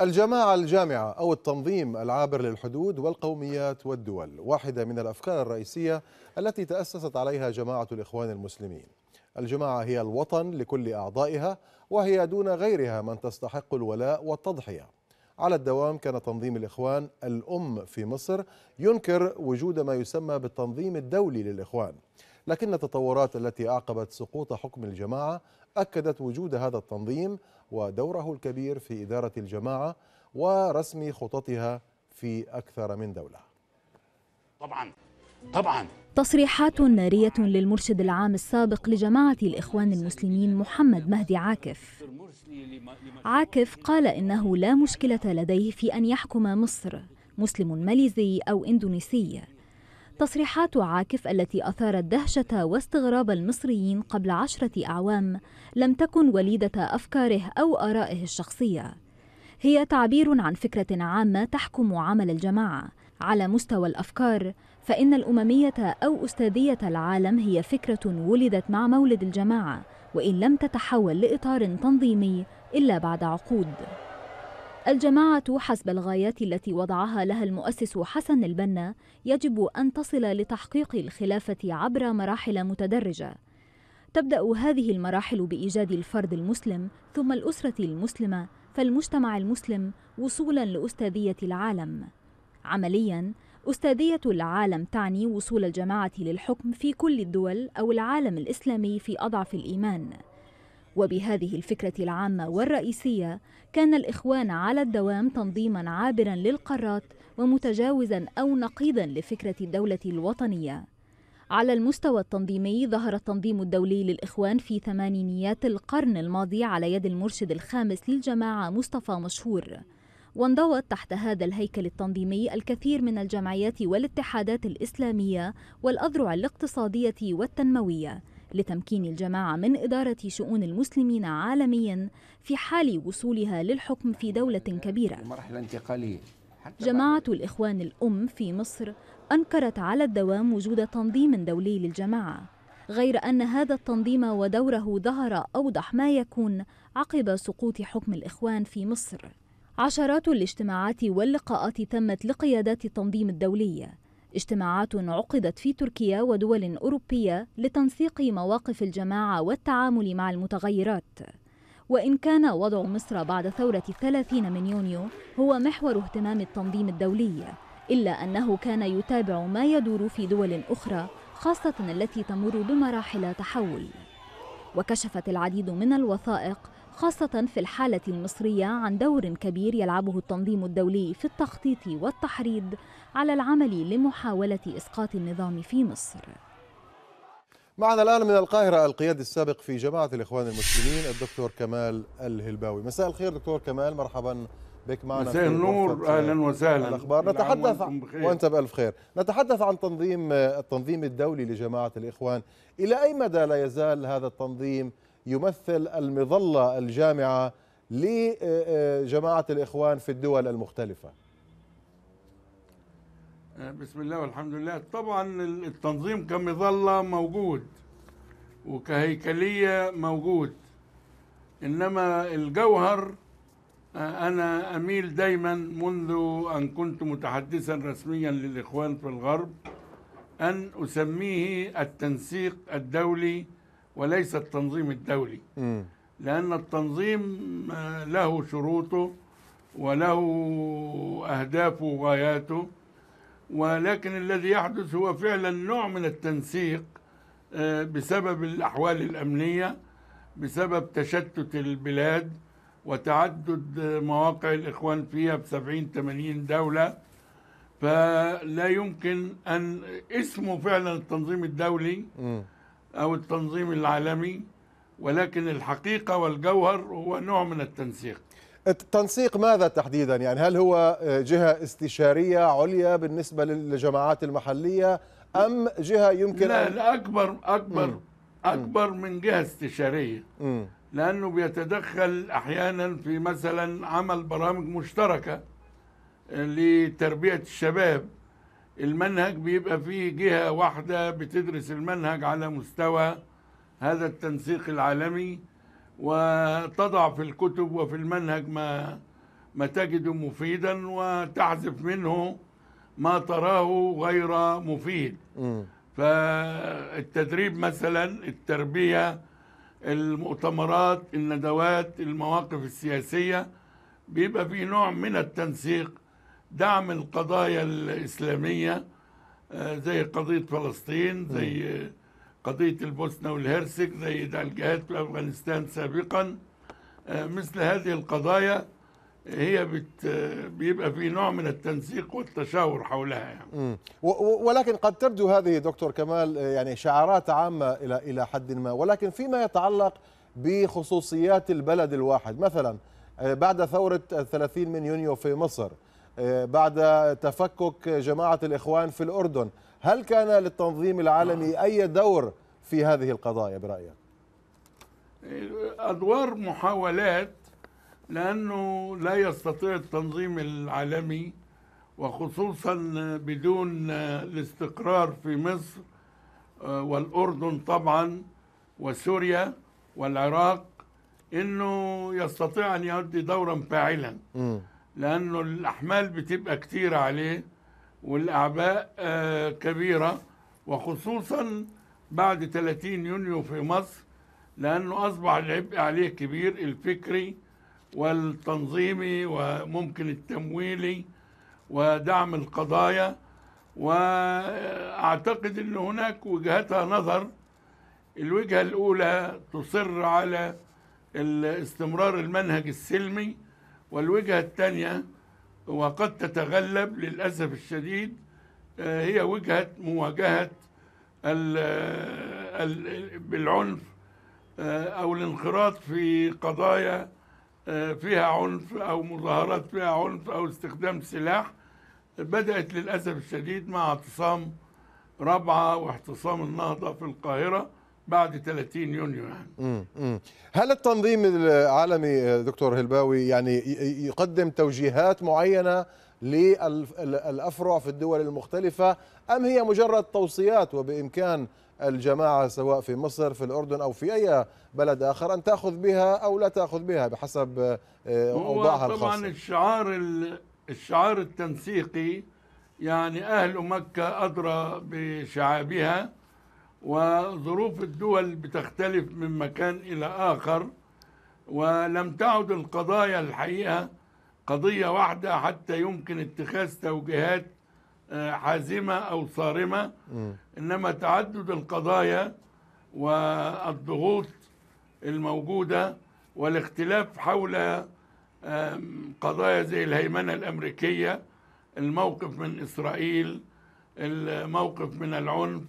الجماعة الجامعة أو التنظيم العابر للحدود والقوميات والدول واحدة من الأفكار الرئيسية التي تأسست عليها جماعة الإخوان المسلمين الجماعة هي الوطن لكل أعضائها وهي دون غيرها من تستحق الولاء والتضحية على الدوام كان تنظيم الإخوان الأم في مصر ينكر وجود ما يسمى بالتنظيم الدولي للإخوان لكن التطورات التي أعقبت سقوط حكم الجماعة أكدت وجود هذا التنظيم ودوره الكبير في إدارة الجماعة ورسم خططها في أكثر من دولة طبعا طبعا تصريحات نارية للمرشد العام السابق لجماعة الإخوان المسلمين محمد مهدي عاكف عاكف قال إنه لا مشكلة لديه في أن يحكم مصر مسلم ماليزي أو إندونيسي تصريحات عاكف التي أثارت دهشة واستغراب المصريين قبل عشرة أعوام لم تكن وليدة أفكاره أو آرائه الشخصية هي تعبير عن فكرة عامة تحكم عمل الجماعة على مستوى الأفكار فإن الأممية أو أستاذية العالم هي فكرة ولدت مع مولد الجماعة وإن لم تتحول لإطار تنظيمي إلا بعد عقود الجماعة حسب الغايات التي وضعها لها المؤسس حسن البنا يجب أن تصل لتحقيق الخلافة عبر مراحل متدرجة تبدأ هذه المراحل بإيجاد الفرد المسلم ثم الأسرة المسلمة فالمجتمع المسلم وصولا لأستاذية العالم عمليا أستاذية العالم تعني وصول الجماعة للحكم في كل الدول أو العالم الإسلامي في أضعف الإيمان وبهذه الفكرة العامة والرئيسية كان الإخوان على الدوام تنظيما عابرا للقارات ومتجاوزا أو نقيضا لفكرة الدولة الوطنية على المستوى التنظيمي ظهر التنظيم الدولي للإخوان في ثمانينيات القرن الماضي على يد المرشد الخامس للجماعة مصطفى مشهور وانضوت تحت هذا الهيكل التنظيمي الكثير من الجمعيات والاتحادات الإسلامية والأذرع الاقتصادية والتنموية لتمكين الجماعة من إدارة شؤون المسلمين عالميا في حال وصولها للحكم في دولة كبيرة جماعة الإخوان الأم في مصر أنكرت على الدوام وجود تنظيم دولي للجماعة غير أن هذا التنظيم ودوره ظهر أوضح ما يكون عقب سقوط حكم الإخوان في مصر عشرات الاجتماعات واللقاءات تمت لقيادات التنظيم الدولي اجتماعات عقدت في تركيا ودول أوروبية لتنسيق مواقف الجماعة والتعامل مع المتغيرات وإن كان وضع مصر بعد ثورة 30 من يونيو هو محور اهتمام التنظيم الدولي إلا أنه كان يتابع ما يدور في دول أخرى خاصة التي تمر بمراحل تحول وكشفت العديد من الوثائق خاصة في الحالة المصرية عن دور كبير يلعبه التنظيم الدولي في التخطيط والتحريض على العمل لمحاولة إسقاط النظام في مصر معنا الآن من القاهرة القيادي السابق في جماعة الإخوان المسلمين الدكتور كمال الهلباوي مساء الخير دكتور كمال مرحبا بك معنا مساء النور اهلا وسهلا الاخبار نعم، نتحدث وانت بالف خير نتحدث عن تنظيم التنظيم الدولي لجماعه الاخوان الى اي مدى لا يزال هذا التنظيم يمثل المظلة الجامعة لجماعة الإخوان في الدول المختلفة آه، بسم الله والحمد لله طبعا التنظيم كمظلة موجود وكهيكلية موجود إنما الجوهر آه، أنا أميل دايما منذ أن كنت متحدثا رسميا للإخوان في الغرب أن أسميه التنسيق الدولي وليس التنظيم الدولي م. لأن التنظيم آه، له شروطه وله أهدافه وغاياته ولكن الذي يحدث هو فعلا نوع من التنسيق آه، بسبب الأحوال الأمنية بسبب تشتت البلاد وتعدد آه، مواقع الإخوان فيها بسبعين ثمانين دولة فلا يمكن أن اسمه فعلا التنظيم الدولي م. أو التنظيم العالمي ولكن الحقيقة والجوهر هو نوع من التنسيق التنسيق ماذا تحديدا يعني هل هو جهة استشارية عليا بالنسبة للجماعات المحلية أم جهة يمكن لا, أن... أكبر أكبر م. أكبر من جهة استشارية م. لأنه بيتدخل أحيانا في مثلا عمل برامج مشتركة لتربية الشباب المنهج بيبقى فيه جهة واحدة بتدرس المنهج على مستوى هذا التنسيق العالمي وتضع في الكتب وفي المنهج ما ما تجده مفيدا وتحذف منه ما تراه غير مفيد فالتدريب مثلا التربية المؤتمرات الندوات المواقف السياسية بيبقى في نوع من التنسيق دعم القضايا الإسلامية آه، زي قضية فلسطين زي آه، قضية البوسنة والهرسك زي الجهاد في أفغانستان سابقا آه، مثل هذه القضايا هي بت بيبقى في نوع من التنسيق والتشاور حولها يعني. ولكن قد تبدو هذه دكتور كمال يعني شعارات عامة إلى إلى حد ما ولكن فيما يتعلق بخصوصيات البلد الواحد مثلا بعد ثورة 30 من يونيو في مصر آه، بعد تفكك جماعة الإخوان في الأردن هل كان للتنظيم العالمي نعم. أي دور في هذه القضايا برأيك؟ أدوار محاولات لأنه لا يستطيع التنظيم العالمي وخصوصا بدون الاستقرار في مصر آه، والأردن طبعا وسوريا والعراق أنه يستطيع أن يؤدي دورا فاعلا لأنه الأحمال بتبقى كتيرة عليه والأعباء آه، كبيرة وخصوصا بعد 30 يونيو في مصر لأنه أصبح العبء عليه كبير الفكري والتنظيمي وممكن التمويلي ودعم القضايا وأعتقد أن هناك وجهتها نظر الوجهة الأولى تصر على استمرار المنهج السلمي والوجهة الثانية وقد تتغلب للأسف الشديد آه، هي وجهة مواجهة آه، بالعنف آه، أو الانخراط في قضايا فيها عنف أو مظاهرات فيها عنف أو استخدام سلاح بدأت للأسف الشديد مع اعتصام رابعة واعتصام النهضة في القاهرة بعد 30 يونيو يعني هل التنظيم العالمي دكتور هلباوي يعني يقدم توجيهات معينه للافرع في الدول المختلفه ام هي مجرد توصيات وبامكان الجماعه سواء في مصر في الاردن او في اي بلد اخر ان تاخذ بها او لا تاخذ بها بحسب آه، اوضاعها الخاصه طبعا الشعار الشعار التنسيقي يعني اهل مكه ادرى بشعابها وظروف الدول بتختلف من مكان إلى آخر ولم تعد القضايا الحقيقة قضية واحدة حتى يمكن اتخاذ توجيهات آه، حازمة أو صارمة إنما تعدد القضايا والضغوط الموجودة والاختلاف حول قضايا زي الهيمنة الأمريكية الموقف من إسرائيل الموقف من العنف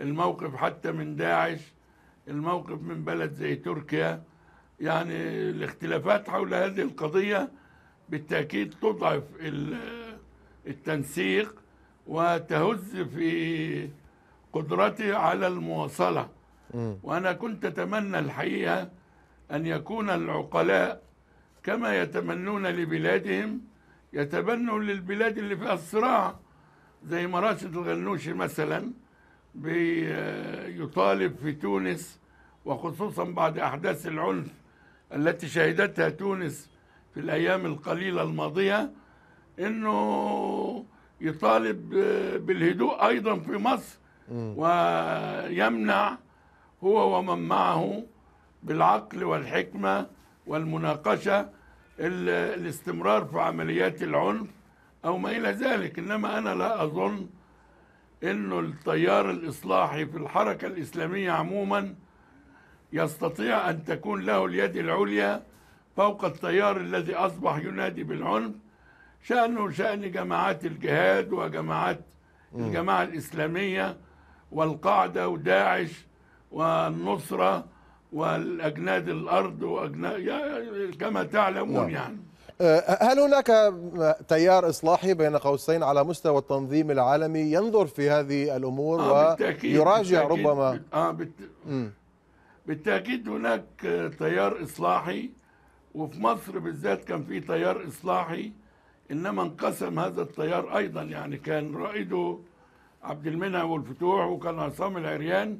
الموقف حتى من داعش الموقف من بلد زي تركيا يعني الاختلافات حول هذه القضية بالتأكيد تضعف التنسيق وتهز في قدرته على المواصلة وأنا كنت أتمنى الحقيقة أن يكون العقلاء كما يتمنون لبلادهم يتبنوا للبلاد اللي فيها الصراع زي مراشد الغنوشي مثلا بيطالب في تونس وخصوصا بعد أحداث العنف التي شهدتها تونس في الأيام القليلة الماضية أنه يطالب بالهدوء أيضا في مصر ويمنع هو ومن معه بالعقل والحكمة والمناقشة الاستمرار في عمليات العنف أو ما إلى ذلك إنما أنا لا أظن انه التيار الاصلاحي في الحركه الاسلاميه عموما يستطيع ان تكون له اليد العليا فوق التيار الذي اصبح ينادي بالعنف شانه شان جماعات الجهاد وجماعات الجماعه الاسلاميه والقاعده وداعش والنصره والاجناد الارض واجناد كما تعلمون نعم. يعني أه، هل هناك تيار إصلاحي بين قوسين على مستوى التنظيم العالمي ينظر في هذه الأمور آه بالتأكيد ويراجع بالتأكيد ربما آه بالت... بالتأكيد هناك تيار إصلاحي وفي مصر بالذات كان في تيار إصلاحي إنما انقسم هذا التيار أيضا يعني كان رائده عبد المنعم والفتوح وكان عصام العريان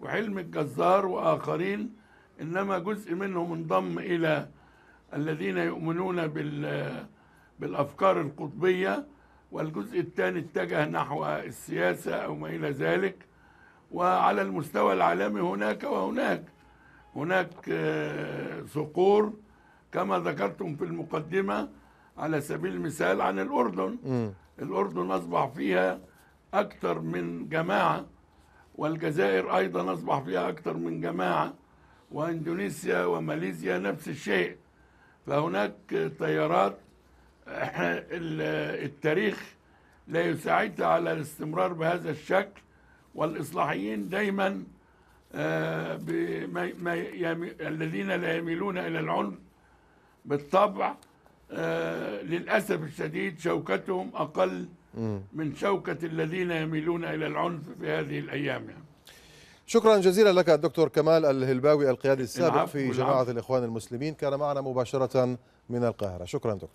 وحلم الجزار وآخرين إنما جزء منهم انضم إلى الذين يؤمنون بال بالأفكار القطبية والجزء الثاني اتجه نحو السياسة أو ما إلى ذلك وعلى المستوى العالمي هناك وهناك هناك آه، صقور كما ذكرتم في المقدمة على سبيل المثال عن الأردن الأردن أصبح فيها أكثر من جماعة والجزائر أيضا أصبح فيها أكثر من جماعة وإندونيسيا وماليزيا نفس الشيء فهناك تيارات التاريخ لا يساعدها على الاستمرار بهذا الشكل والإصلاحيين دايما آه، الذين لا يميلون إلى العنف بالطبع آه، للأسف الشديد شوكتهم أقل من شوكة الذين يميلون إلى العنف في هذه الأيام يعني. شكرا جزيلا لك الدكتور كمال الهلباوي القيادي السابق في جماعة الإخوان المسلمين كان معنا مباشرة من القاهرة شكرا دكتور